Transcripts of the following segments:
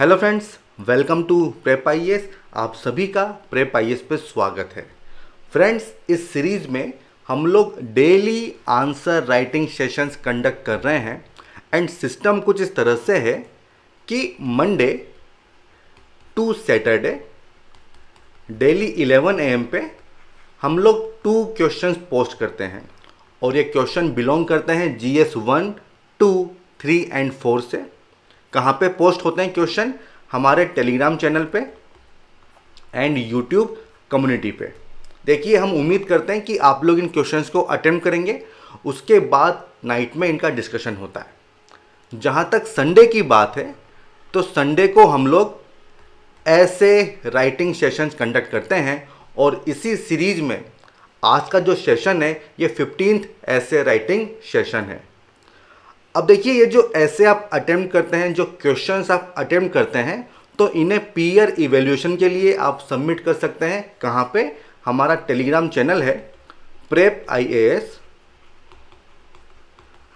hello friends welcome to prep I आप सभी का प्रेप आई पे स्वागत है फ्रेंड्स इस सीरीज़ में हम लोग daily answer writing sessions conduct कर रहे हैं एंड सिस्टम कुछ इस तरह से है कि Monday to Saturday daily 11 AM पे हम लोग टू क्वेश्चंस पोस्ट करते हैं और ये क्वेश्चन बिलोंग करते हैं G S one two three and four से कहाँ पे पोस्ट होते हैं क्वेश्चन हमारे टेलीग्राम चैनल पे एंड यूट्यूब कम्युनिटी पे देखिए हम उम्मीद करते हैं कि आप लोग इन क्वेश्चंस को अटेम्प्ट करेंगे उसके बाद नाइट में इनका डिस्कशन होता है जहाँ तक संडे की बात है तो संडे को हम लोग ऐसे राइटिंग सेशंस कंडक्ट करते हैं और इसी सीरीज में आज का जो सेशन है ये फिफ्टींथ ऐसे राइटिंग सेशन है अब देखिए ये जो ऐसे आप अटेम्प्ट करते हैं जो क्वेश्चंस आप अटेम्प्ट करते हैं तो इन्हें पीयर इवेल्यूशन के लिए आप सबमिट कर सकते हैं कहाँ पे हमारा टेलीग्राम चैनल है prep I A S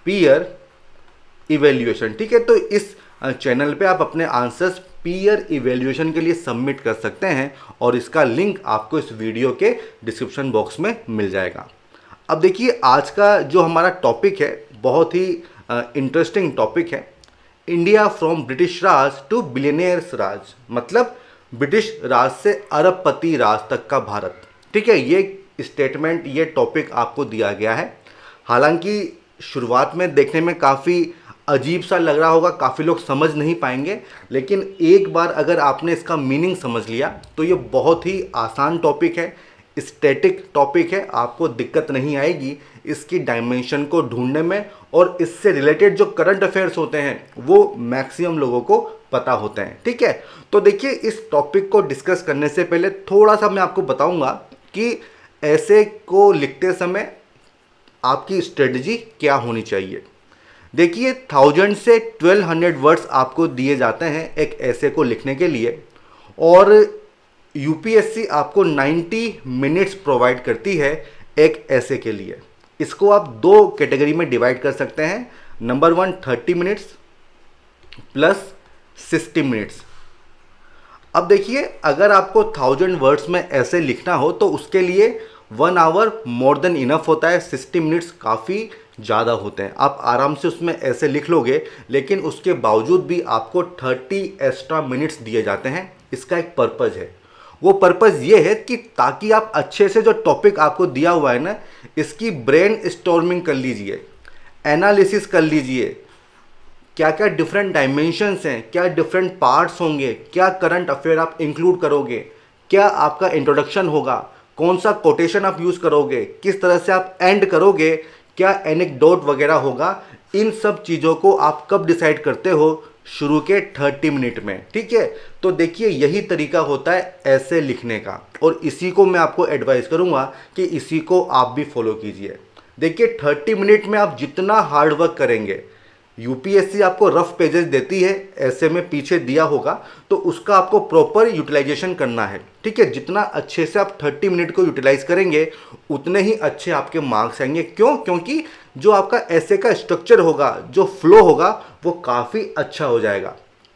peer evaluation ठीक है तो इस चैनल पे आप अपने आंसर्स पीयर इवेल्यूएशन के लिए सबमिट कर सकते हैं और इसका लिंक आपको इस वीडियो के डिस्क्रिप्शन बॉक्स में मिल जाएगा अब देखिए आज का जो हमारा टॉपिक है बहुत ही इंटरेस्टिंग टॉपिक है India from British raj to billionaires raj मतलब ब्रिटिश राज से अरबपति राज तक का भारत ठीक है ये स्टेटमेंट ये टॉपिक आपको दिया गया है हालांकि शुरुआत में देखने में काफ़ी अजीब सा लग रहा होगा काफ़ी लोग समझ नहीं पाएंगे लेकिन एक बार अगर आपने इसका मीनिंग समझ लिया तो ये बहुत ही आसान टॉपिक है स्टैटिक टॉपिक है आपको दिक्कत नहीं आएगी इसकी डायमेंशन को ढूंढने में और इससे रिलेटेड जो करंट अफेयर्स होते हैं वो मैक्सिमम लोगों को पता होते हैं ठीक है तो देखिए इस टॉपिक को डिस्कस करने से पहले थोड़ा सा मैं आपको बताऊंगा कि ऐसे को लिखते समय आपकी स्ट्रेटजी क्या होनी चाहिए देखिए थाउजेंड से ट्वेल्व हंड्रेड वर्ड्स आपको दिए जाते हैं एक ऐसे को लिखने के लिए और यूपीएससी आपको नाइन्टी मिनट्स प्रोवाइड करती है एक ऐसे के लिए इसको आप दो कैटेगरी में डिवाइड कर सकते हैं number one thirty minutes plus sixty minutes अब देखिए अगर आपको थाउजेंड वर्ड्स में ऐसे लिखना हो तो उसके लिए one hour more than enough होता है सिक्सटी मिनट्स काफ़ी ज़्यादा होते हैं आप आराम से उसमें ऐसे लिख लोगे लेकिन उसके बावजूद भी आपको थर्टी एक्स्ट्रा मिनट्स दिए जाते हैं इसका एक पर्पज़ है वो पर्पज़ ये है कि ताकि आप अच्छे से जो टॉपिक आपको दिया हुआ है ना इसकी ब्रेन स्टॉर्मिंग कर लीजिए एनालिसिस कर लीजिए क्या क्या डिफरेंट डायमेंशंस हैं क्या डिफरेंट पार्ट्स होंगे क्या करंट अफेयर आप इंक्लूड करोगे क्या आपका इंट्रोडक्शन होगा कौन सा कोटेशन आप यूज़ करोगे किस तरह से आप एंड करोगे क्या एनिक वगैरह होगा इन सब चीज़ों को आप कब डिसाइड करते हो शुरू के 30 मिनट में ठीक है तो देखिए यही तरीका होता है ऐसे लिखने का और इसी को मैं आपको एडवाइस करूँगा कि इसी को आप भी फॉलो कीजिए देखिए 30 मिनट में आप जितना हार्ड वर्क करेंगे यूपीएससी आपको रफ पेजेस देती है ऐसे में पीछे दिया होगा तो उसका आपको प्रॉपर यूटिलाइजेशन करना है ठीक है जितना अच्छे से आप 30 मिनट को यूटिलाइज करेंगे उतने ही अच्छे आपके मार्क्स आएंगे क्यों क्योंकि जो आपका ऐसे का स्ट्रक्चर होगा जो फ्लो होगा वो काफ़ी अच्छा हो जाएगा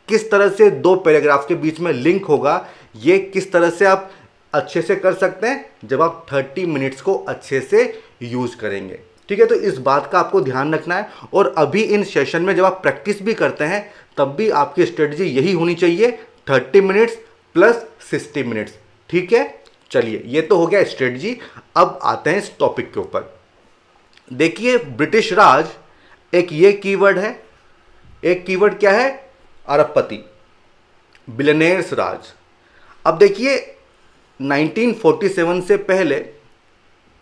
किस तरह से दो पैराग्राफ के बीच में लिंक होगा ये किस तरह से आप अच्छे से कर सकते हैं जब आप 30 मिनट्स को अच्छे से यूज़ करेंगे ठीक है तो इस बात का आपको ध्यान रखना है और अभी इन सेशन में जब आप प्रैक्टिस भी करते हैं तब भी आपकी स्ट्रेटजी यही होनी चाहिए thirty minutes plus sixty minutes ठीक है चलिए ये तो हो गया स्ट्रेटजी अब आते हैं इस टॉपिक के ऊपर देखिए ब्रिटिश राज एक ये कीवर्ड है एक कीवर्ड क्या है अरबपति बिलनेर्स राज अब देखिए 1947 से पहले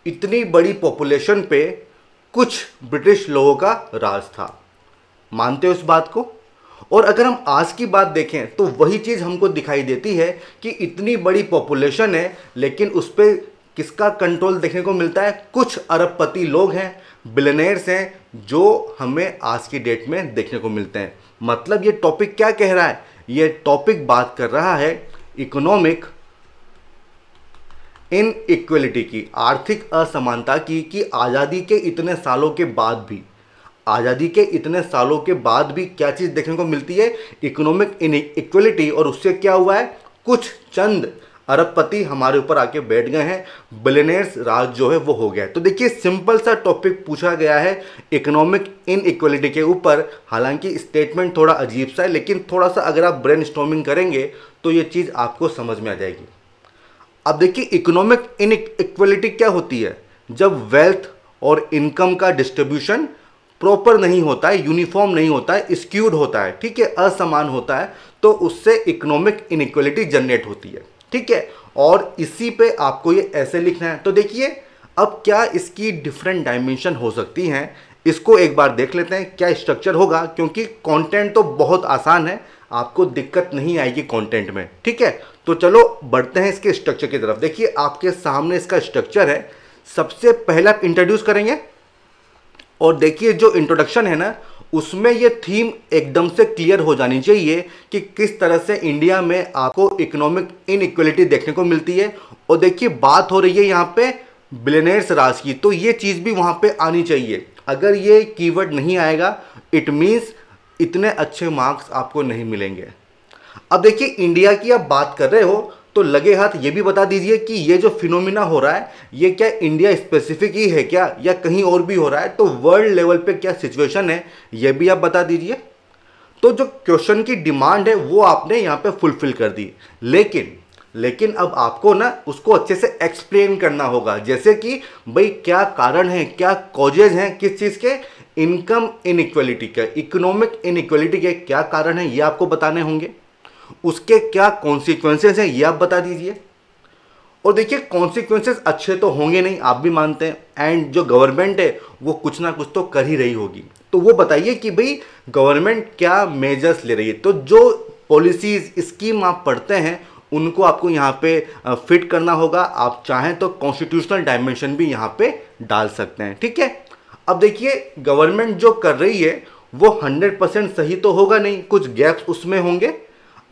इतनी बड़ी पॉपुलेशन पे कुछ ब्रिटिश लोगों का राज था मानते हो इस बात को और अगर हम आज की बात देखें तो वही चीज़ हमको दिखाई देती है कि इतनी बड़ी पॉपुलेशन है लेकिन उस पर किसका कंट्रोल देखने को मिलता है कुछ अरबपति लोग हैं बिलनेर्स हैं जो हमें आज की डेट में देखने को मिलते हैं मतलब ये टॉपिक क्या कह रहा है ये टॉपिक बात कर रहा है इकोनॉमिक इन इक्वलिटी की आर्थिक असमानता की कि आज़ादी के इतने सालों के बाद भी आज़ादी के इतने सालों के बाद भी क्या चीज़ देखने को मिलती है इकोनॉमिक इन इक्वलिटी और उससे क्या हुआ है कुछ चंद अरबपति हमारे ऊपर आके बैठ गए हैं बिलेनेर्स राज जो है वो हो गया है तो देखिए सिंपल सा टॉपिक पूछा गया है इकोनॉमिक इनइक्वलिटी के ऊपर हालांकि स्टेटमेंट थोड़ा अजीब सा है लेकिन थोड़ा सा अगर आप ब्रेन करेंगे तो ये चीज़ आपको समझ में आ जाएगी अब देखिए इकोनॉमिक इक्वलिटी क्या होती है जब वेल्थ और इनकम का डिस्ट्रीब्यूशन प्रॉपर नहीं होता है यूनिफॉर्म नहीं होता है स्क्यूड होता है ठीक है असमान होता है तो उससे इकोनॉमिक इनइक्वलिटी जनरेट होती है ठीक है और इसी पे आपको ये ऐसे लिखना है तो देखिए अब क्या इसकी डिफरेंट डायमेंशन हो सकती हैं इसको एक बार देख लेते हैं क्या स्ट्रक्चर होगा क्योंकि कंटेंट तो बहुत आसान है आपको दिक्कत नहीं आएगी कंटेंट में ठीक है तो चलो बढ़ते हैं इसके स्ट्रक्चर की तरफ देखिए आपके सामने इसका स्ट्रक्चर है सबसे पहले आप इंट्रोड्यूस करेंगे और देखिए जो इंट्रोडक्शन है ना उसमें ये थीम एकदम से क्लियर हो जानी चाहिए कि किस तरह से इंडिया में आपको इकोनॉमिक इनइक्वलिटी देखने को मिलती है और देखिए बात हो रही है यहाँ पे बिलेनेर्स राज की तो ये चीज़ भी वहाँ पे आनी चाहिए अगर ये कीवर्ड नहीं आएगा इट मीन्स इतने अच्छे मार्क्स आपको नहीं मिलेंगे अब देखिए इंडिया की आप बात कर रहे हो तो लगे हाथ ये भी बता दीजिए कि ये जो फिनोमिना हो रहा है ये क्या इंडिया स्पेसिफिक ही है क्या या कहीं और भी हो रहा है तो वर्ल्ड लेवल पे क्या सिचुएशन है ये भी आप बता दीजिए तो जो क्वेश्चन की डिमांड है वो आपने यहाँ पे फुलफिल कर दी लेकिन लेकिन अब आपको ना उसको अच्छे से एक्सप्लेन करना होगा जैसे कि भाई क्या कारण है क्या कॉजेज हैं किस चीज़ के इनकम इनक्वलिटी के इकोनॉमिक इनक्वलिटी के क्या कारण है ये आपको बताने होंगे उसके क्या कॉन्सिक्वेंसेस हैं ये आप बता दीजिए और देखिए कॉन्सिक्वेंसेस अच्छे तो होंगे नहीं आप भी मानते हैं एंड जो गवर्नमेंट है वो कुछ ना कुछ तो कर ही रही होगी तो वो बताइए कि भाई गवर्नमेंट क्या मेजर्स ले रही है तो जो पॉलिसीज़ स्कीम आप पढ़ते हैं उनको आपको यहाँ पे फिट करना होगा आप चाहें तो कॉन्स्टिट्यूशनल डायमेंशन भी यहाँ पे डाल सकते हैं ठीक है अब देखिए गवर्नमेंट जो कर रही है वो 100 परसेंट सही तो होगा नहीं कुछ गैप्स उसमें होंगे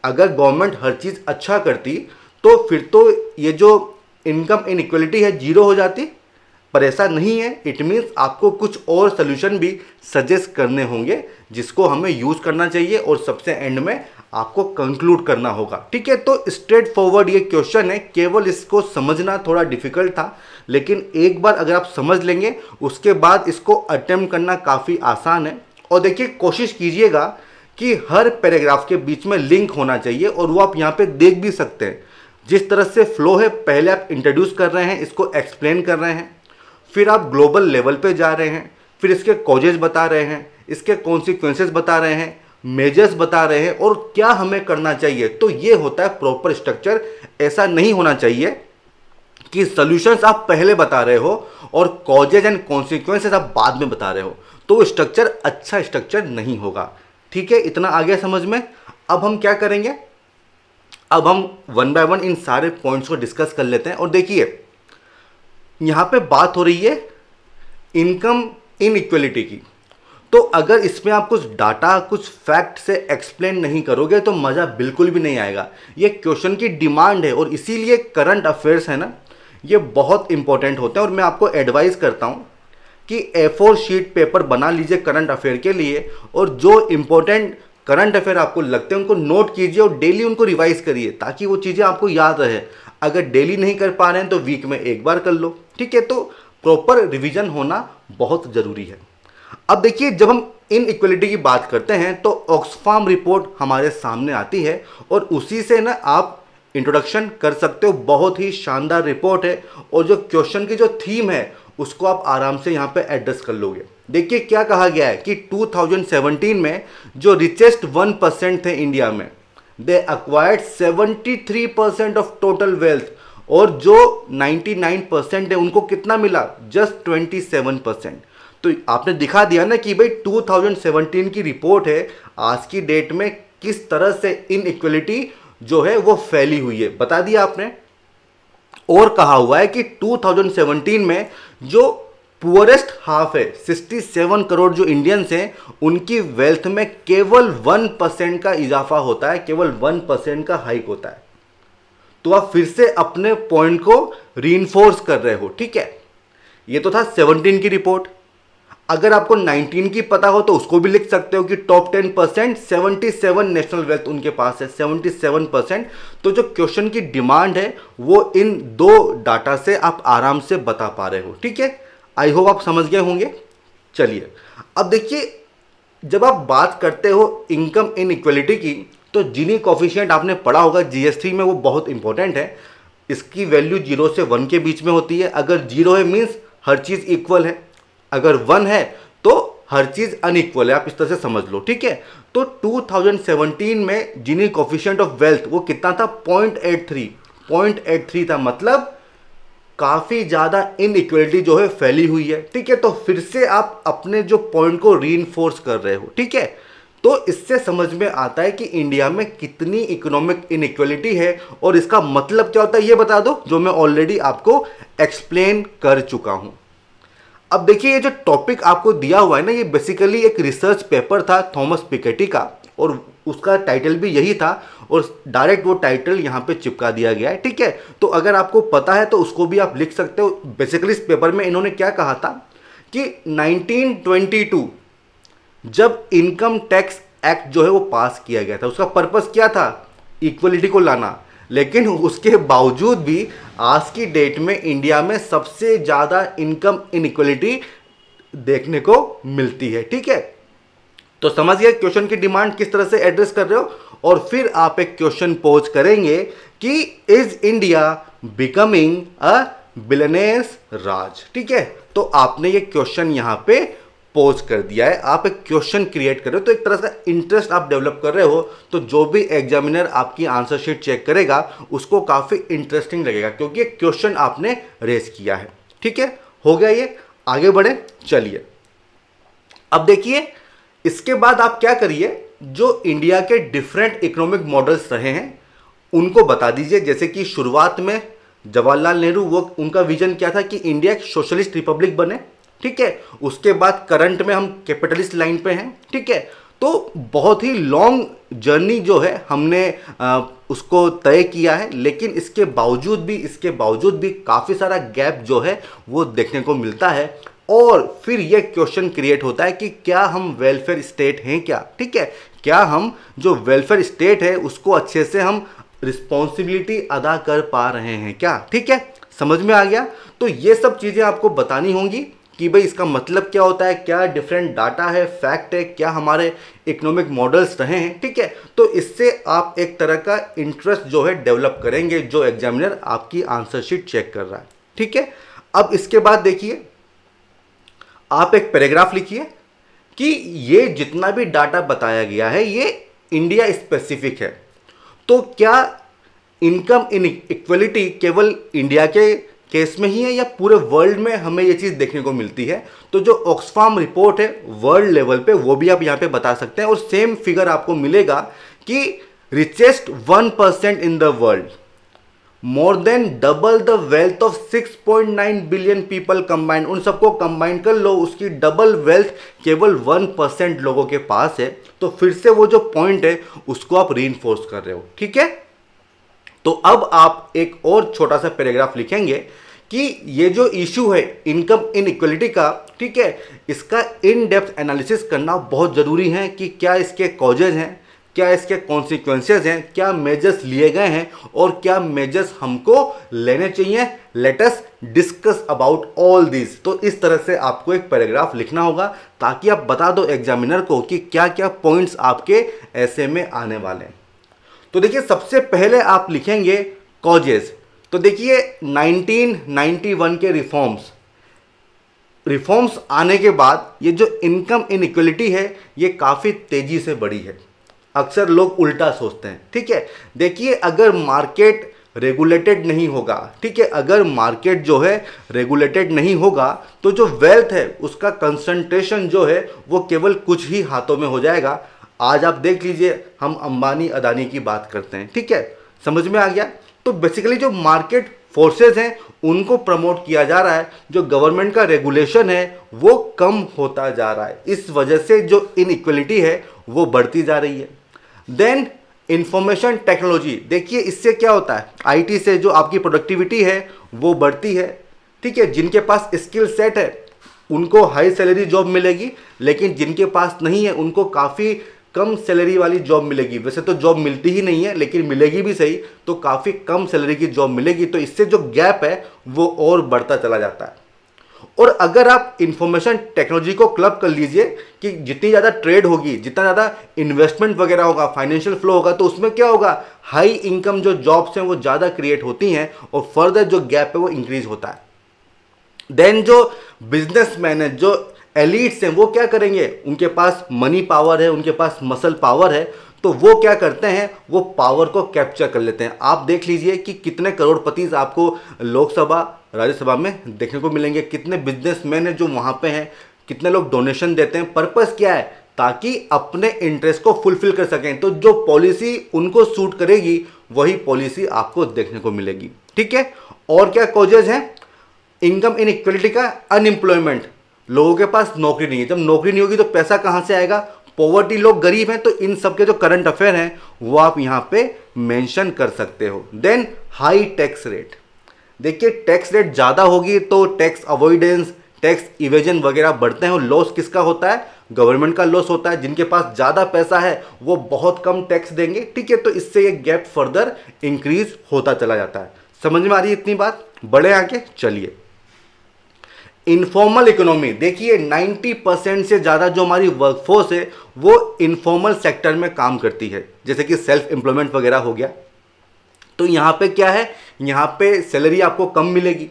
अगर गवर्नमेंट हर चीज़ अच्छा करती तो फिर तो ये जो इनकम इनक्वलिटी है जीरो हो जाती पर ऐसा नहीं है इट मीन्स आपको कुछ और सोल्यूशन भी सजेस्ट करने होंगे जिसको हमें यूज़ करना चाहिए और सबसे एंड में आपको कंक्लूड करना होगा ठीक है तो स्ट्रेट फॉरवर्ड ये क्वेश्चन है केवल इसको समझना थोड़ा डिफिकल्ट था लेकिन एक बार अगर आप समझ लेंगे उसके बाद इसको अटेम्प्ट करना काफ़ी आसान है और देखिए कोशिश कीजिएगा कि हर पैराग्राफ के बीच में लिंक होना चाहिए और वो आप यहाँ पे देख भी सकते हैं जिस तरह से फ्लो है पहले आप इंट्रोड्यूस कर रहे हैं इसको एक्सप्लेन कर रहे हैं फिर आप ग्लोबल लेवल पे जा रहे हैं फिर इसके कॉजेज बता रहे हैं इसके कॉन्सिक्वेंसेज बता रहे हैं मेजर्स बता रहे हैं और क्या हमें करना चाहिए तो ये होता है प्रॉपर स्ट्रक्चर ऐसा नहीं होना चाहिए कि सोल्यूशंस आप पहले बता रहे हो और कॉजेज एंड कॉन्सिक्वेंसेज आप बाद में बता रहे हो तो स्ट्रक्चर अच्छा स्ट्रक्चर नहीं होगा ठीक है इतना आ गया समझ में अब हम क्या करेंगे अब हम वन बाय वन इन सारे पॉइंट्स को डिस्कस कर लेते हैं और देखिए यहां पे बात हो रही है इनकम इक्वलिटी की तो अगर इसमें आप कुछ डाटा कुछ फैक्ट से एक्सप्लेन नहीं करोगे तो मज़ा बिल्कुल भी नहीं आएगा ये क्वेश्चन की डिमांड है और इसीलिए करंट अफेयर्स है ना ये बहुत इंपॉर्टेंट होते हैं और मैं आपको एडवाइस करता हूँ कि ए फोर शीट पेपर बना लीजिए करंट अफेयर के लिए और जो इम्पोर्टेंट करंट अफेयर आपको लगते हैं उनको नोट कीजिए और डेली उनको रिवाइज करिए ताकि वो चीज़ें आपको याद रहे अगर डेली नहीं कर पा रहे हैं तो वीक में एक बार कर लो ठीक है तो प्रॉपर रिविजन होना बहुत ज़रूरी है अब देखिए जब हम इन इक्वलिटी की बात करते हैं तो ऑक्सफार्म रिपोर्ट हमारे सामने आती है और उसी से ना आप इंट्रोडक्शन कर सकते हो बहुत ही शानदार रिपोर्ट है और जो क्वेश्चन की जो थीम है उसको आप आराम से यहाँ पे एड्रेस कर लोगे देखिए क्या कहा गया है कि 2017 में जो रिचेस्ट वन परसेंट थे इंडिया में they acquired 73 percent of total wealth और जो 99 परसेंट है उनको कितना मिला जस्ट 27 परसेंट तो आपने दिखा दिया ना कि भाई 2017 की रिपोर्ट है आज की डेट में किस तरह से इनइक्वलिटी जो है वो फैली हुई है बता दिया आपने और कहा हुआ है कि 2017 में जो पुअरेस्ट हाफ है 67 करोड़ जो इंडियंस हैं उनकी वेल्थ में केवल 1 परसेंट का इजाफा होता है केवल 1 परसेंट का हाइक होता है तो आप फिर से अपने पॉइंट को रीइन्फोर्स कर रहे हो ठीक है ये तो था 17 की रिपोर्ट अगर आपको 19 की पता हो तो उसको भी लिख सकते हो कि top 10 percent seventy national wealth उनके पास है 77 परसेंट तो जो क्वेश्चन की डिमांड है वो इन दो डाटा से आप आराम से बता पा रहे हो ठीक है आई होप आप समझ गए होंगे चलिए अब देखिए जब आप बात करते हो इनकम इन इक्वलिटी की तो जीनी कॉफिशियंट आपने पढ़ा होगा जीएसटी में वो बहुत इंपॉर्टेंट है इसकी वैल्यू जीरो से वन के बीच में होती है अगर जीरो है मीन्स हर चीज़ इक्वल है अगर वन है तो हर चीज़ अनइक्वल है आप इस तरह से समझ लो ठीक है तो 2017 में जिनी कोफिशियंट ऑफ वेल्थ वो कितना था 0.83 0.83 था मतलब काफ़ी ज़्यादा इनइक्वलिटी जो है फैली हुई है ठीक है तो फिर से आप अपने जो पॉइंट को री कर रहे हो ठीक है तो इससे समझ में आता है कि इंडिया में कितनी इकोनॉमिक इनइक्वलिटी है और इसका मतलब क्या होता है ये बता दो जो मैं ऑलरेडी आपको एक्सप्लेन कर चुका हूँ अब देखिए ये जो टॉपिक आपको दिया हुआ है ना ये बेसिकली एक रिसर्च पेपर था थॉमस पिकेटी का और उसका टाइटल भी यही था और डायरेक्ट वो टाइटल यहाँ पे चिपका दिया गया है ठीक है तो अगर आपको पता है तो उसको भी आप लिख सकते हो बेसिकली इस पेपर में इन्होंने क्या कहा था कि 1922 जब इनकम टैक्स एक्ट जो है वो पास किया गया था उसका पर्पस क्या था इक्वलिटी को लाना लेकिन उसके बावजूद भी आज की डेट में इंडिया में सबसे ज़्यादा इनकम इनक्वलिटी देखने को मिलती है ठीक है तो समझिए क्वेश्चन की डिमांड किस तरह से एड्रेस कर रहे हो और फिर आप एक क्वेश्चन पोज करेंगे कि is India becoming a billionaire Raj ठीक है तो आपने ये क्वेश्चन यहाँ पे पोज कर दिया है आप एक क्वेश्चन क्रिएट कर रहे हो तो एक तरह से इंटरेस्ट आप डेवलप कर रहे हो तो जो भी एग्जामिनर आपकी आंसर शीट चेक करेगा उसको काफ़ी इंटरेस्टिंग लगेगा क्योंकि एक क्वेश्चन आपने रेज किया है ठीक है हो गया ये आगे बढ़े चलिए अब देखिए इसके बाद आप क्या करिए जो इंडिया के डिफरेंट इकोनॉमिक मॉडल्स रहे हैं उनको बता दीजिए जैसे कि शुरुआत में जवाहरलाल नेहरू वो उनका विजन क्या था कि इंडिया एक सोशलिस्ट रिपब्लिक बने ठीक है उसके बाद करंट में हम कैपिटलिस्ट लाइन पे हैं ठीक है तो बहुत ही लॉन्ग जर्नी जो है हमने आ, उसको तय किया है लेकिन इसके बावजूद भी इसके बावजूद भी काफ़ी सारा गैप जो है वो देखने को मिलता है और फिर ये क्वेश्चन क्रिएट होता है कि क्या हम वेलफेयर स्टेट हैं क्या ठीक है क्या हम जो वेलफेयर स्टेट है उसको अच्छे से हम रिस्पॉन्सिबिलिटी अदा कर पा रहे हैं क्या ठीक है समझ में आ गया तो ये सब चीज़ें आपको बतानी होंगी कि भाई इसका मतलब क्या होता है क्या डिफरेंट डाटा है फैक्ट है क्या हमारे इकोनॉमिक मॉडल्स रहे हैं ठीक है तो इससे आप एक तरह का इंटरेस्ट जो है डेवलप करेंगे जो एग्जामिनर आपकी आंसर शीट चेक कर रहा है ठीक है अब इसके बाद देखिए आप एक पैराग्राफ लिखिए कि ये जितना भी डाटा बताया गया है ये इंडिया स्पेसिफिक है तो क्या इनकम इन इक्वलिटी केवल इंडिया के केस में ही है या पूरे वर्ल्ड में हमें ये चीज़ देखने को मिलती है तो जो ऑक्सफार्म रिपोर्ट है वर्ल्ड लेवल पे वो भी आप यहाँ पे बता सकते हैं और सेम फिगर आपको मिलेगा कि richest one percent in the world more than double the wealth of 6.9 billion people combined उन सबको कंबाइंड कर लो उसकी डबल वेल्थ केवल 1 परसेंट लोगों के पास है तो फिर से वो जो पॉइंट है उसको आप री कर रहे हो ठीक है तो अब आप एक और छोटा सा पैराग्राफ लिखेंगे कि ये जो इशू है इनकम इन का ठीक है इसका इन डेप्थ एनालिसिस करना बहुत ज़रूरी है कि क्या इसके कॉजेज हैं क्या इसके कॉन्सिक्वेंसेज हैं क्या मेजर्स लिए गए हैं और क्या मेजर्स हमको लेने चाहिए let's discuss about all this तो इस तरह से आपको एक पैराग्राफ लिखना होगा ताकि आप बता दो एग्जामिनर को कि क्या क्या पॉइंट्स आपके ऐसे में आने वाले हैं तो देखिए सबसे पहले आप लिखेंगे कॉजेज तो देखिए 1991 के रिफॉर्म्स रिफॉर्म्स आने के बाद ये जो इनकम इनक्वलिटी है ये काफ़ी तेज़ी से बढ़ी है अक्सर लोग उल्टा सोचते हैं ठीक है देखिए अगर मार्केट रेगुलेटेड नहीं होगा ठीक है अगर मार्केट जो है रेगुलेटेड नहीं होगा तो जो वेल्थ है उसका कंसंट्रेशन जो है वो केवल कुछ ही हाथों में हो जाएगा आज आप देख लीजिए हम अंबानी अदानी की बात करते हैं ठीक है समझ में आ गया तो बेसिकली जो मार्केट फोर्सेज हैं उनको प्रमोट किया जा रहा है जो गवर्नमेंट का रेगुलेशन है वो कम होता जा रहा है इस वजह से जो इनक्वलिटी है वो बढ़ती जा रही है देन इंफॉर्मेशन टेक्नोलॉजी देखिए इससे क्या होता है आईटी से जो आपकी प्रोडक्टिविटी है वो बढ़ती है ठीक है जिनके पास स्किल सेट है उनको हाई सैलरी जॉब मिलेगी लेकिन जिनके पास नहीं है उनको काफ़ी कम सैलरी वाली जॉब मिलेगी वैसे तो जॉब मिलती ही नहीं है लेकिन मिलेगी भी सही तो काफ़ी कम सैलरी की जॉब मिलेगी तो इससे जो गैप है वो और बढ़ता चला जाता है और अगर आप इंफॉर्मेशन टेक्नोलॉजी को क्लब कर लीजिए कि जितनी ज़्यादा ट्रेड होगी जितना ज़्यादा इन्वेस्टमेंट वगैरह होगा फाइनेंशियल फ्लो होगा तो उसमें क्या होगा हाई इनकम जो जॉब्स हैं वो ज़्यादा क्रिएट होती हैं और फर्दर जो गैप है वो इंक्रीज होता है देन जो बिजनेसमैन है जो एलिट्स हैं वो क्या करेंगे उनके पास मनी पावर है उनके पास मसल पावर है तो वो क्या करते हैं वो पावर को कैप्चर कर लेते हैं आप देख लीजिए कि कितने करोड़पतिज आपको लोकसभा राज्यसभा में देखने को मिलेंगे कितने बिजनेसमैन हैं जो वहाँ पे हैं कितने लोग डोनेशन देते हैं पर्पस क्या है ताकि अपने इंटरेस्ट को फुलफिल कर सकें तो जो पॉलिसी उनको सूट करेगी वही पॉलिसी आपको देखने को मिलेगी ठीक है और क्या कॉजेज हैं इनकम इनक्वलिटी का अनएम्प्लॉयमेंट लोगों के पास नौकरी नहीं है जब नौकरी नहीं होगी तो पैसा कहाँ से आएगा पॉवर्टी लोग गरीब हैं तो इन सब के जो करंट अफेयर हैं वो आप यहाँ पे मेंशन कर सकते हो देन हाई टैक्स रेट देखिए टैक्स रेट ज़्यादा होगी तो टैक्स अवॉइडेंस टैक्स इवेजन वगैरह बढ़ते हैं लॉस किसका होता है गवर्नमेंट का लॉस होता है जिनके पास ज़्यादा पैसा है वो बहुत कम टैक्स देंगे ठीक है तो इससे ये गैप फर्दर इंक्रीज होता चला जाता है समझ में आ रही है इतनी बात बढ़े आके चलिए इनफॉर्मल इकोनॉमी देखिए 90 परसेंट से ज़्यादा जो हमारी वर्कफोर्स है वो इनफॉर्मल सेक्टर में काम करती है जैसे कि सेल्फ एम्प्लॉयमेंट वगैरह हो गया तो यहाँ पे क्या है यहाँ पे सैलरी आपको कम मिलेगी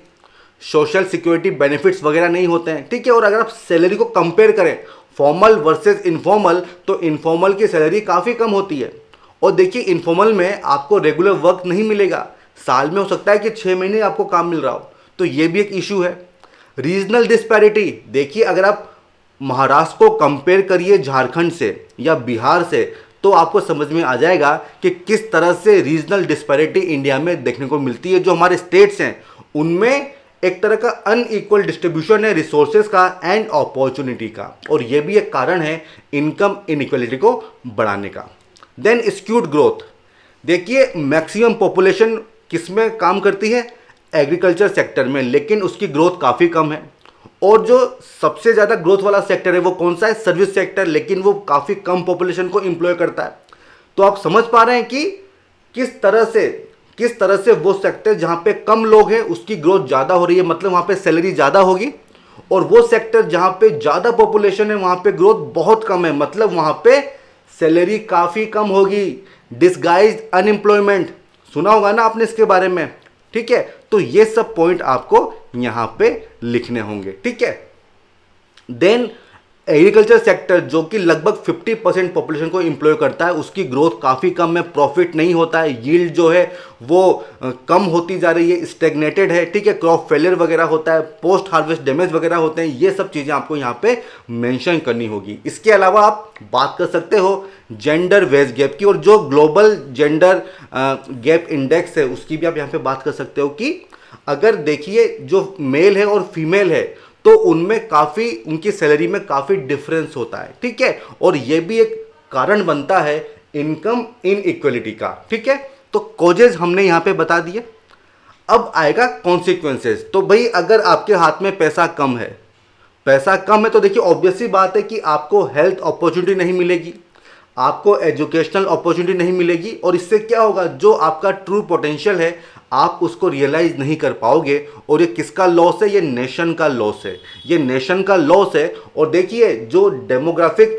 सोशल सिक्योरिटी बेनिफिट्स वगैरह नहीं होते हैं ठीक है और अगर आप सैलरी को कंपेयर करें फॉर्मल वर्सेज इनफॉर्मल तो इनफॉर्मल की सैलरी काफ़ी कम होती है और देखिए इनफॉर्मल में आपको रेगुलर वर्क नहीं मिलेगा साल में हो सकता है कि छः महीने आपको काम मिल रहा हो तो ये भी एक इशू है रीजनल डिस्पैरिटी देखिए अगर आप महाराष्ट्र को कंपेयर करिए झारखंड से या बिहार से तो आपको समझ में आ जाएगा कि किस तरह से रीजनल डिस्पैरिटी इंडिया में देखने को मिलती है जो हमारे स्टेट्स हैं उनमें एक तरह का अनईक्वल डिस्ट्रीब्यूशन है रिसोर्सेज का एंड अपॉर्चुनिटी का और यह भी एक कारण है इनकम इनक्वलिटी को बढ़ाने का देन स्क्यूड ग्रोथ देखिए मैक्सिमम पॉपुलेशन किस में काम करती है एग्रीकल्चर सेक्टर में लेकिन उसकी ग्रोथ काफ़ी कम है और जो सबसे ज़्यादा ग्रोथ वाला सेक्टर है वो कौन सा है सर्विस सेक्टर लेकिन वो काफ़ी कम पॉपुलेशन को एम्प्लॉय करता है तो आप समझ पा रहे हैं कि किस तरह से किस तरह से वो सेक्टर जहाँ पे कम लोग हैं उसकी ग्रोथ ज़्यादा हो रही है मतलब वहाँ पे सैलरी ज़्यादा होगी और वो सेक्टर जहाँ पे ज़्यादा पॉपुलेशन है वहाँ पे ग्रोथ बहुत कम है मतलब वहाँ पे सैलरी काफ़ी कम होगी डिसगाइज अनएम्प्लॉयमेंट सुना होगा ना आपने इसके बारे में ठीक है तो ये सब पॉइंट आपको यहां पे लिखने होंगे ठीक है देन एग्रीकल्चर सेक्टर जो कि लगभग 50 परसेंट पॉपुलेशन को इम्प्लॉय करता है उसकी ग्रोथ काफ़ी कम है प्रॉफिट नहीं होता है यील्ड जो है वो कम होती जा रही है स्टेग्नेटेड है ठीक है क्रॉप फेलियर वगैरह होता है पोस्ट हार्वेस्ट डैमेज वगैरह होते हैं ये सब चीज़ें आपको यहाँ पे मेंशन करनी होगी इसके अलावा आप बात कर सकते हो जेंडर वेज गैप की और जो ग्लोबल जेंडर गैप इंडेक्स है उसकी भी आप यहाँ पर बात कर सकते हो कि अगर देखिए जो मेल है और फीमेल है तो उनमें काफ़ी उनकी सैलरी में काफ़ी डिफरेंस होता है ठीक है और ये भी एक कारण बनता है इनकम इन इक्वलिटी का ठीक है तो कॉजेज हमने यहाँ पे बता दिए अब आएगा कॉन्सिक्वेंसेज तो भाई अगर आपके हाथ में पैसा कम है पैसा कम है तो देखिए ऑब्वियसली बात है कि आपको हेल्थ अपॉर्चुनिटी नहीं मिलेगी आपको एजुकेशनल अपॉर्चुनिटी नहीं मिलेगी और इससे क्या होगा जो आपका ट्रू पोटेंशियल है आप उसको रियलाइज़ नहीं कर पाओगे और ये किसका लॉस है ये नेशन का लॉस है ये नेशन का लॉस है और देखिए जो डेमोग्राफिक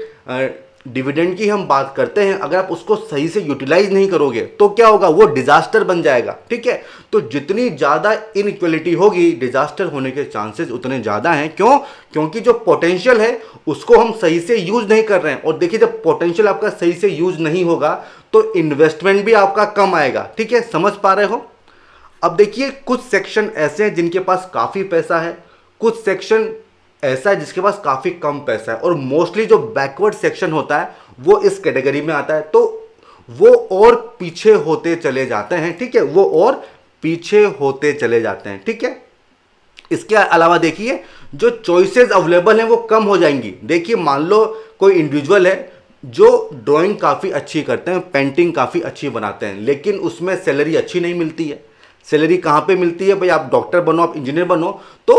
डिविडेंड की हम बात करते हैं अगर आप उसको सही से यूटिलाइज नहीं करोगे तो क्या होगा वो डिजास्टर बन जाएगा ठीक है तो जितनी ज़्यादा इनक्वलिटी होगी डिजास्टर होने के चांसेस उतने ज़्यादा हैं क्यों क्योंकि जो पोटेंशियल है उसको हम सही से यूज नहीं कर रहे हैं और देखिए जब पोटेंशियल आपका सही से यूज नहीं होगा तो इन्वेस्टमेंट भी आपका कम आएगा ठीक है समझ पा रहे हो अब देखिए कुछ सेक्शन ऐसे हैं जिनके पास काफ़ी पैसा है कुछ सेक्शन ऐसा है जिसके पास काफ़ी कम पैसा है और मोस्टली जो बैकवर्ड सेक्शन होता है वो इस कैटेगरी में आता है तो वो और पीछे होते चले जाते हैं ठीक है वो और पीछे होते चले जाते हैं ठीक है इसके अलावा देखिए जो चॉइसेस अवेलेबल हैं वो कम हो जाएंगी देखिए मान लो कोई इंडिविजुअल है जो ड्राइंग काफ़ी अच्छी करते हैं पेंटिंग काफ़ी अच्छी बनाते हैं लेकिन उसमें सैलरी अच्छी नहीं मिलती है सैलरी कहाँ पे मिलती है भाई आप डॉक्टर बनो आप इंजीनियर बनो तो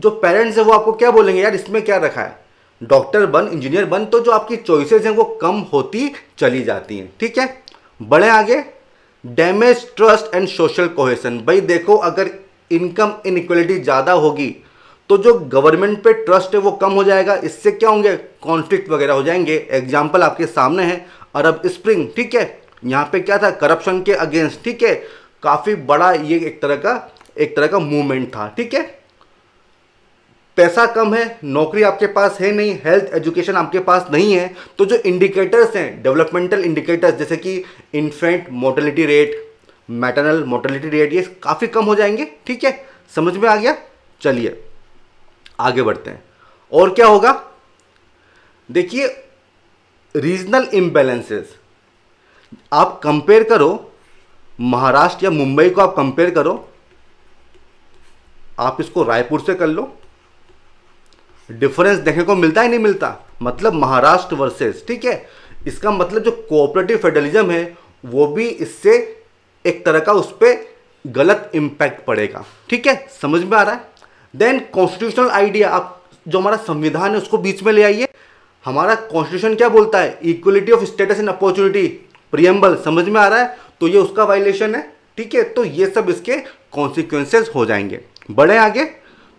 जो पेरेंट्स हैं वो आपको क्या बोलेंगे यार इसमें क्या रखा है डॉक्टर बन इंजीनियर बन तो जो आपकी चॉइसेस हैं वो कम होती चली जाती हैं ठीक है बड़े आगे damage trust and social cohesion भाई देखो अगर इनकम इनक्वलिटी ज़्यादा होगी तो जो गवर्नमेंट पे ट्रस्ट है वो कम हो जाएगा इससे क्या होंगे कॉन्फ्लिक्ट वगैरह हो जाएंगे एग्जाम्पल आपके सामने है अरब स्प्रिंग ठीक है यहाँ पे क्या था करप्शन के अगेंस्ट ठीक है काफ़ी बड़ा ये एक तरह का एक तरह का मूवमेंट था ठीक है पैसा कम है नौकरी आपके पास है नहीं हेल्थ एजुकेशन आपके पास नहीं है तो जो इंडिकेटर्स हैं डेवलपमेंटल इंडिकेटर्स जैसे कि infant mortality rate maternal mortality rate ये काफ़ी कम हो जाएंगे ठीक है समझ में आ गया चलिए आगे बढ़ते हैं और क्या होगा देखिए रीजनल इम्बेलेंसेस आप कंपेयर करो महाराष्ट्र या मुंबई को आप कंपेयर करो आप इसको रायपुर से कर लो डिफरेंस देखने को मिलता ही नहीं मिलता मतलब महाराष्ट्र वर्सेस ठीक है इसका मतलब जो कोऑपरेटिव फेडरलिज्म है वो भी इससे एक तरह का उस पर गलत इम्पैक्ट पड़ेगा ठीक है समझ में आ रहा है देन कॉन्स्टिट्यूशनल आइडिया आप जो हमारा संविधान है उसको बीच में ले आइए हमारा कॉन्स्टिट्यूशन क्या बोलता है equality of status and opportunity preamble समझ में आ रहा है तो ये उसका वायलेशन है ठीक है तो ये सब इसके कॉन्सिक्वेंसेज हो जाएंगे बढ़े आगे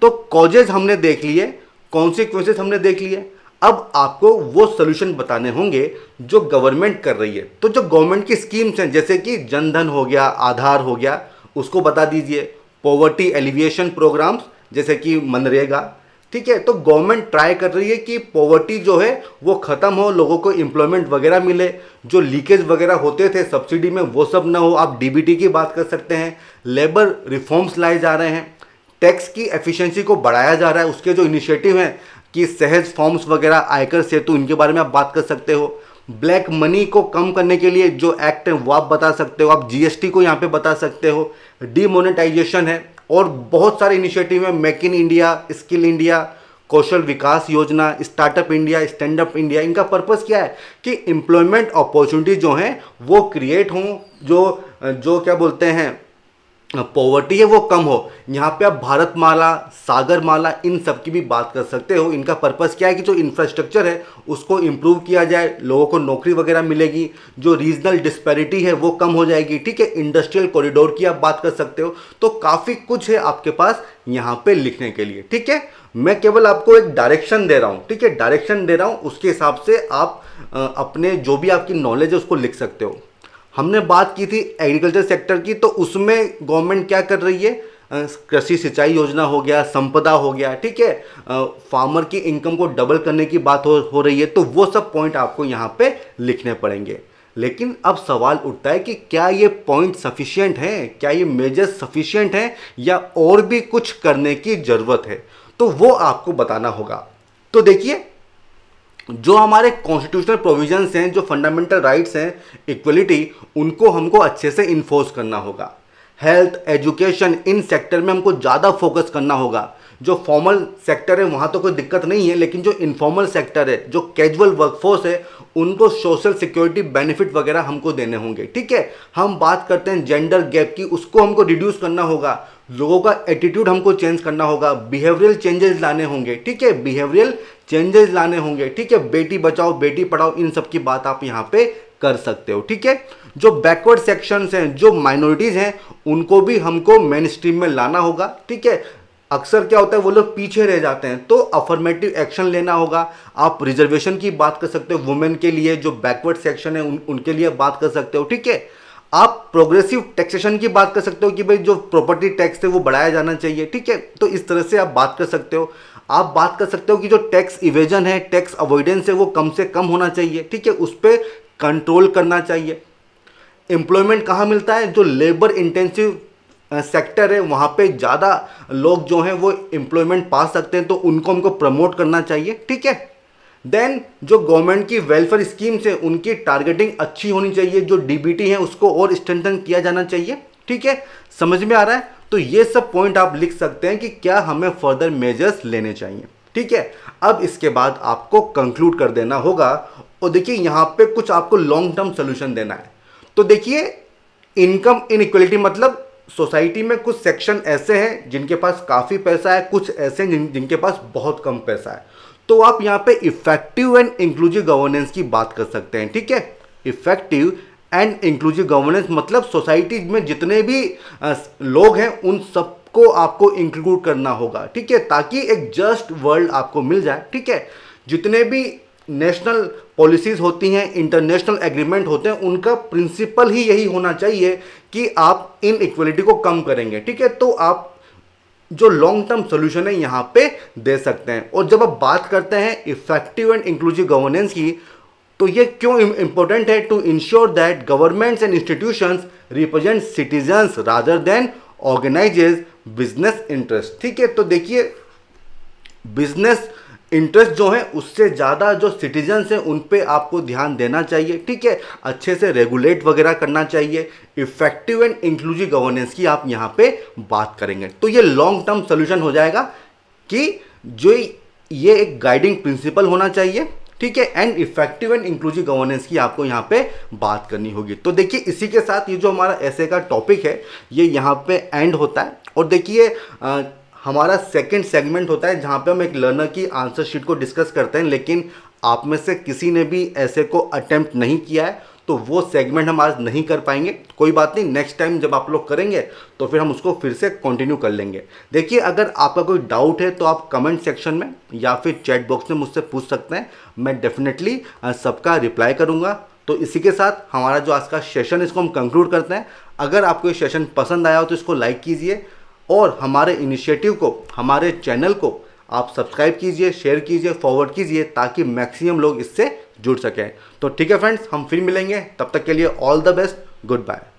तो कॉजेज हमने देख लिए कॉन्सिक्वेंसेस हमने देख लिए अब आपको वो सोल्यूशन बताने होंगे जो गवर्नमेंट कर रही है तो जो गवर्नमेंट की स्कीम्स हैं जैसे कि जनधन हो गया आधार हो गया उसको बता दीजिए पॉवर्टी एलिविएशन प्रोग्राम्स जैसे कि मनरेगा ठीक है तो गवर्नमेंट ट्राई कर रही है कि पॉवर्टी जो है वो ख़त्म हो लोगों को एम्प्लॉयमेंट वगैरह मिले जो लीकेज वगैरह होते थे सब्सिडी में वो सब ना हो आप डीबीटी की बात कर सकते हैं लेबर रिफॉर्म्स लाए जा रहे हैं टैक्स की एफिशिएंसी को बढ़ाया जा रहा है उसके जो इनिशिएटिव हैं कि सहज फॉर्म्स वगैरह आयकर सेतु तो इनके बारे में आप बात कर सकते हो ब्लैक मनी को कम करने के लिए जो एक्ट है वो आप बता सकते हो आप जीएसटी को यहाँ पे बता सकते हो डीमोनेटाइजेशन है और बहुत सारे इनिशिएटिव हैं make in India skill India Kaushal Vikas Yojana startup India stand up India इनका पर्पस क्या है कि एम्प्लॉयमेंट अपॉर्चुनिटी जो हैं वो क्रिएट हों जो जो क्या बोलते हैं पॉवर्टी है वो कम हो यहाँ पे आप भारत माला सागर माला इन सब की भी बात कर सकते हो इनका पर्पस क्या है कि जो इंफ्रास्ट्रक्चर है उसको इम्प्रूव किया जाए लोगों को नौकरी वगैरह मिलेगी जो रीजनल डिस्पैरिटी है वो कम हो जाएगी ठीक है इंडस्ट्रियल कॉरिडोर की आप बात कर सकते हो तो काफ़ी कुछ है आपके पास यहाँ पर लिखने के लिए ठीक है मैं केवल आपको एक डायरेक्शन दे रहा हूँ ठीक है डायरेक्शन दे रहा हूँ उसके हिसाब से आप अपने जो भी आपकी नॉलेज है उसको लिख सकते हो हमने बात की थी एग्रीकल्चर सेक्टर की तो उसमें गवर्नमेंट क्या कर रही है कृषि सिंचाई योजना हो गया संपदा हो गया ठीक है फार्मर की इनकम को डबल करने की बात हो, हो रही है तो वो सब पॉइंट आपको यहाँ पे लिखने पड़ेंगे लेकिन अब सवाल उठता है कि क्या ये पॉइंट सफिशियंट हैं क्या ये मेजर सफिशियंट हैं या और भी कुछ करने की ज़रूरत है तो वो आपको बताना होगा तो देखिए जो हमारे कॉन्स्टिट्यूशनल प्रोविजंस हैं जो फंडामेंटल राइट्स हैं इक्वलिटी उनको हमको अच्छे से इन्फोर्स करना होगा हेल्थ एजुकेशन इन सेक्टर में हमको ज़्यादा फोकस करना होगा जो फॉर्मल सेक्टर है वहाँ तो कोई दिक्कत नहीं है लेकिन जो इनफॉर्मल सेक्टर है जो कैजुअल वर्कफोर्स है उनको सोशल सिक्योरिटी बेनिफिट वगैरह हमको देने होंगे ठीक है हम बात करते हैं जेंडर गैप की उसको हमको रिड्यूस करना होगा लोगों का एटीट्यूड हमको चेंज करना होगा बिहेवियल चेंजेस लाने होंगे ठीक है बिहेवियल चेंजेस लाने होंगे ठीक है बेटी बचाओ बेटी पढ़ाओ इन सब की बात आप यहाँ पे कर सकते हो ठीक है जो बैकवर्ड सेक्शंस हैं जो माइनॉरिटीज़ हैं उनको भी हमको मेन स्ट्रीम में लाना होगा ठीक है अक्सर क्या होता है वो लोग पीछे रह जाते हैं तो अफर्मेटिव एक्शन लेना होगा आप रिजर्वेशन की बात कर सकते हो वुमेन के लिए जो बैकवर्ड सेक्शन है उन, उनके लिए बात कर सकते हो ठीक है आप प्रोग्रेसिव टैक्सेशन की बात कर सकते हो कि भाई जो प्रॉपर्टी टैक्स है वो बढ़ाया जाना चाहिए ठीक है तो इस तरह से आप बात कर सकते हो आप बात कर सकते हो कि जो टैक्स इवेजन है टैक्स अवॉइडेंस है वो कम से कम होना चाहिए ठीक है उस पर कंट्रोल करना चाहिए एम्प्लॉयमेंट कहाँ मिलता है जो लेबर इंटेंसिव सेक्टर है वहाँ पे ज़्यादा लोग जो हैं वो एम्प्लॉयमेंट पा सकते हैं तो उनको हमको प्रमोट करना चाहिए ठीक है देन जो गवर्नमेंट की वेलफेयर स्कीम्स हैं उनकी टारगेटिंग अच्छी होनी चाहिए जो डीबीटी है उसको और स्ट्रेंथन किया जाना चाहिए ठीक है समझ में आ रहा है तो ये सब पॉइंट आप लिख सकते हैं कि क्या हमें फर्दर मेजर्स लेने चाहिए ठीक है अब इसके बाद आपको कंक्लूड कर देना होगा और देखिए यहाँ पे कुछ आपको लॉन्ग टर्म सोल्यूशन देना है तो देखिए इनकम इनक्वलिटी मतलब सोसाइटी में कुछ सेक्शन ऐसे हैं जिनके पास काफ़ी पैसा है कुछ ऐसे हैं जिन, जिनके पास बहुत कम पैसा है तो आप यहां पे इफेक्टिव एंड इंक्लूसिव गवर्नेंस की बात कर सकते हैं ठीक है इफेक्टिव एंड इंक्लूसिव गवर्नेंस मतलब सोसाइटी में जितने भी लोग हैं उन सबको आपको इंक्लूड करना होगा ठीक है ताकि एक जस्ट वर्ल्ड आपको मिल जाए ठीक है जितने भी नेशनल पॉलिसीज़ होती हैं इंटरनेशनल एग्रीमेंट होते हैं उनका प्रिंसिपल ही यही होना चाहिए कि आप इन इक्वलिटी को कम करेंगे ठीक है तो आप जो लॉन्ग टर्म सोल्यूशन है यहाँ पे दे सकते हैं और जब आप बात करते हैं इफेक्टिव एंड इंक्लूसिव गवर्नेंस की तो ये क्यों इंपॉर्टेंट है to ensure that governments and institutions represent citizens rather than organises business interest ठीक है तो देखिए बिजनेस इंटरेस्ट जो है उससे ज़्यादा जो सिटीजन्स हैं उन पर आपको ध्यान देना चाहिए ठीक है अच्छे से रेगुलेट वगैरह करना चाहिए इफेक्टिव एंड इंक्लूसिव गवर्नेंस की आप यहाँ पे बात करेंगे तो ये लॉन्ग टर्म सोल्यूशन हो जाएगा कि जो ये एक गाइडिंग प्रिंसिपल होना चाहिए ठीक है and effective and inclusive governance की आपको यहाँ पे बात करनी होगी तो देखिए इसी के साथ ये जो हमारा ऐसे का टॉपिक है ये यहाँ पे एंड होता है और देखिए हमारा सेकंड सेगमेंट होता है जहाँ पे हम एक लर्नर की आंसर शीट को डिस्कस करते हैं लेकिन आप में से किसी ने भी ऐसे को अटेम्प्ट नहीं किया है तो वो सेगमेंट हम आज नहीं कर पाएंगे कोई बात नहीं नेक्स्ट टाइम जब आप लोग करेंगे तो फिर हम उसको फिर से कंटिन्यू कर लेंगे देखिए अगर आपका कोई डाउट है तो आप कमेंट सेक्शन में या फिर चैट बॉक्स में मुझसे पूछ सकते हैं मैं डेफिनेटली सबका रिप्लाई करूँगा तो इसी के साथ हमारा जो आज का सेशन इसको हम कंक्लूड करते हैं अगर आपको ये सेशन पसंद आया हो तो इसको लाइक कीजिए और हमारे इनिशिएटिव को हमारे चैनल को आप सब्सक्राइब कीजिए शेयर कीजिए फॉरवर्ड कीजिए ताकि मैक्सिमम लोग इससे जुड़ सकें तो ठीक है फ्रेंड्स हम फिर मिलेंगे तब तक के लिए all the best good bye